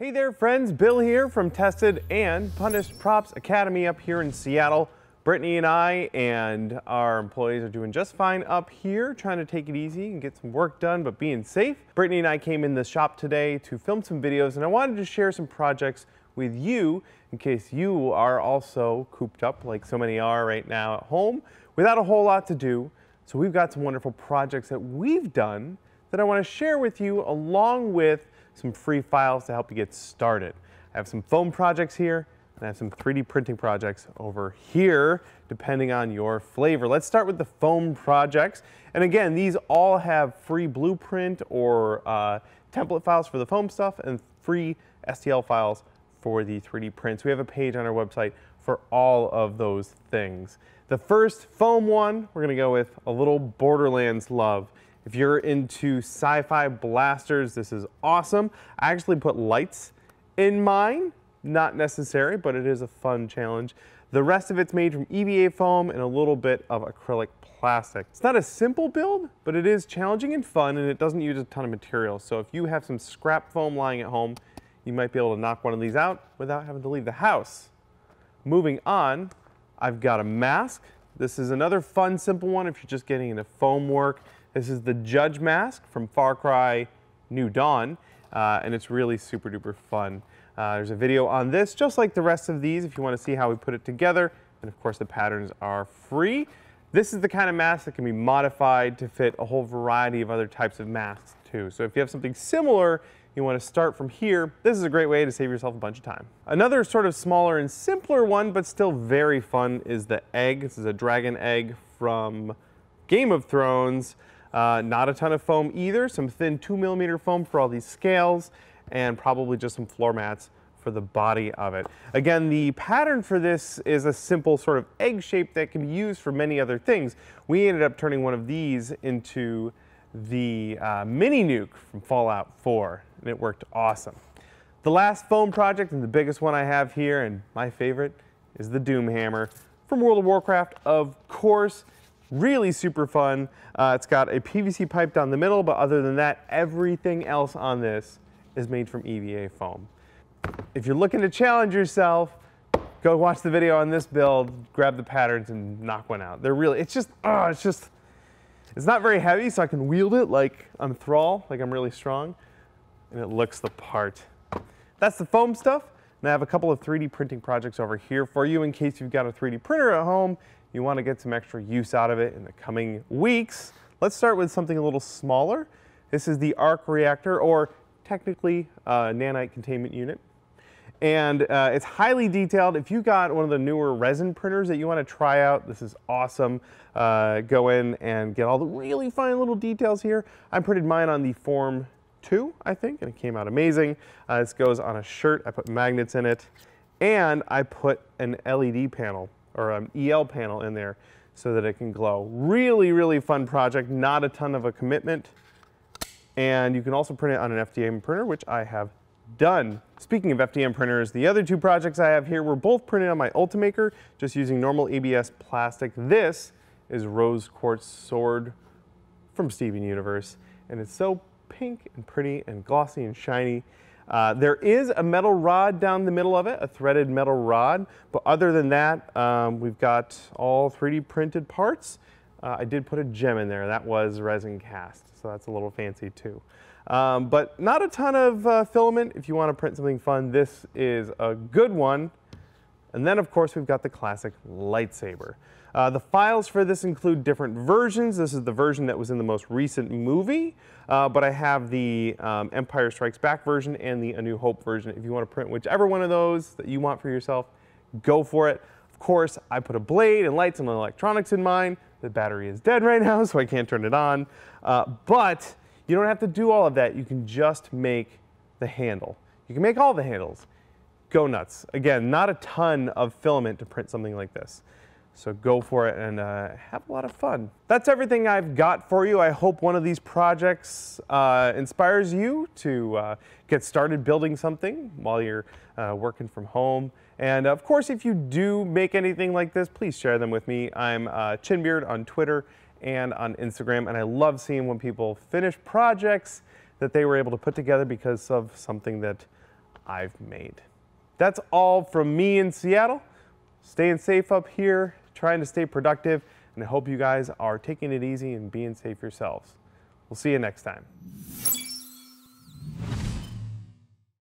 Hey there, friends. Bill here from Tested and Punished Props Academy up here in Seattle. Brittany and I and our employees are doing just fine up here, trying to take it easy and get some work done, but being safe. Brittany and I came in the shop today to film some videos, and I wanted to share some projects with you in case you are also cooped up like so many are right now at home without a whole lot to do. So we've got some wonderful projects that we've done that I want to share with you along with some free files to help you get started. I have some foam projects here, and I have some 3D printing projects over here, depending on your flavor. Let's start with the foam projects. And again, these all have free blueprint or uh, template files for the foam stuff and free STL files for the 3D prints. We have a page on our website for all of those things. The first foam one, we're gonna go with a little Borderlands love. If you're into sci-fi blasters, this is awesome. I actually put lights in mine. Not necessary, but it is a fun challenge. The rest of it's made from EVA foam and a little bit of acrylic plastic. It's not a simple build, but it is challenging and fun, and it doesn't use a ton of material. So if you have some scrap foam lying at home, you might be able to knock one of these out without having to leave the house. Moving on, I've got a mask. This is another fun, simple one if you're just getting into foam work. This is the Judge Mask from Far Cry New Dawn, uh, and it's really super duper fun. Uh, there's a video on this, just like the rest of these, if you want to see how we put it together. And of course, the patterns are free. This is the kind of mask that can be modified to fit a whole variety of other types of masks too. So if you have something similar, you want to start from here, this is a great way to save yourself a bunch of time. Another sort of smaller and simpler one, but still very fun, is the egg. This is a dragon egg from Game of Thrones. Uh, not a ton of foam either, some thin two millimeter foam for all these scales, and probably just some floor mats for the body of it. Again, the pattern for this is a simple sort of egg shape that can be used for many other things. We ended up turning one of these into the uh, mini nuke from Fallout 4, and it worked awesome. The last foam project and the biggest one I have here, and my favorite, is the Doomhammer from World of Warcraft, of course really super fun. Uh, it's got a PVC pipe down the middle, but other than that, everything else on this is made from EVA foam. If you're looking to challenge yourself, go watch the video on this build, grab the patterns and knock one out. They're really, it's just, oh, it's just, it's not very heavy, so I can wield it like I'm Thrall, like I'm really strong, and it looks the part. That's the foam stuff. And I have a couple of 3D printing projects over here for you in case you've got a 3D printer at home you want to get some extra use out of it in the coming weeks. Let's start with something a little smaller. This is the ARC reactor, or technically uh, nanite containment unit. And uh, it's highly detailed. If you got one of the newer resin printers that you want to try out, this is awesome. Uh, go in and get all the really fine little details here. I printed mine on the Form 2, I think, and it came out amazing. Uh, this goes on a shirt. I put magnets in it. And I put an LED panel or an EL panel in there so that it can glow. Really, really fun project, not a ton of a commitment. And you can also print it on an FDM printer, which I have done. Speaking of FDM printers, the other two projects I have here were both printed on my Ultimaker, just using normal ABS plastic. This is Rose Quartz Sword from Steven Universe, and it's so pink and pretty and glossy and shiny. Uh, there is a metal rod down the middle of it, a threaded metal rod, but other than that, um, we've got all 3D printed parts. Uh, I did put a gem in there, that was resin cast, so that's a little fancy too. Um, but not a ton of uh, filament. If you want to print something fun, this is a good one. And then, of course, we've got the classic lightsaber. Uh, the files for this include different versions. This is the version that was in the most recent movie, uh, but I have the um, Empire Strikes Back version and the A New Hope version. If you want to print whichever one of those that you want for yourself, go for it. Of course, I put a blade and lights and electronics in mine. The battery is dead right now, so I can't turn it on. Uh, but you don't have to do all of that. You can just make the handle. You can make all the handles go nuts. Again, not a ton of filament to print something like this. So go for it and uh, have a lot of fun. That's everything I've got for you. I hope one of these projects uh, inspires you to uh, get started building something while you're uh, working from home. And of course, if you do make anything like this, please share them with me. I'm uh, Chinbeard on Twitter and on Instagram. And I love seeing when people finish projects that they were able to put together because of something that I've made. That's all from me in Seattle. Staying safe up here, trying to stay productive, and I hope you guys are taking it easy and being safe yourselves. We'll see you next time.